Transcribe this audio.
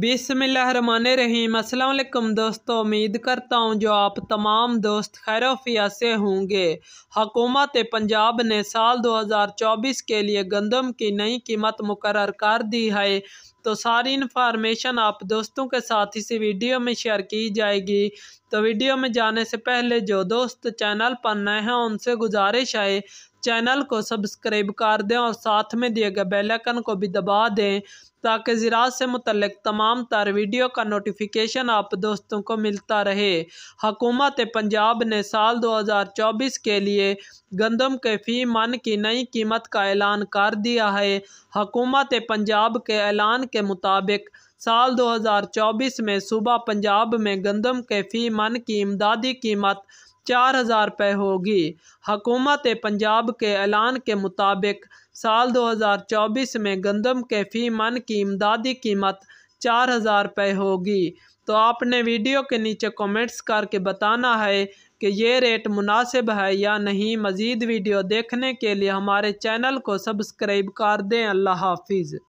बिसमीम अल्लाम दोस्तों उम्मीद करता हूँ जो आप तमाम दोस्त खैरफिया से होंगे हकूमत पंजाब ने साल 2024 के लिए गंदम की नई कीमत मुकर कर दी है तो सारी इन्फॉर्मेशन आप दोस्तों के साथ इसी वीडियो में शेयर की जाएगी तो वीडियो में जाने से पहले जो दोस्त चैनल पर नए हैं उनसे गुजारिश है चैनल को सब्सक्राइब कर दें और साथ में दिए गए बेलाइकन को भी दबा दें ताकि ज़रात से मुतलक तमाम तर वीडियो का नोटिफिकेशन आप दोस्तों को मिलता रहे हकूमत पंजाब ने साल 2024 के लिए गंदम के फ़ी मन की नई कीमत का ऐलान कर दिया है हकूमत पंजाब के ऐलान के मुताबिक साल 2024 में सुबह पंजाब में गंदम के फी मन की इमदादी कीमत चार हज़ार रुपये होगी हकूमत पंजाब के ऐलान के मुताबिक साल 2024 में गंदम के फी मन की इमदादी कीमत चार हज़ार रुपये होगी तो आपने वीडियो के नीचे कमेंट्स करके बताना है कि ये रेट मुनासिब है या नहीं मज़ीद वीडियो देखने के लिए हमारे चैनल को सब्सक्राइब कर दें अल्लाह हाफिज़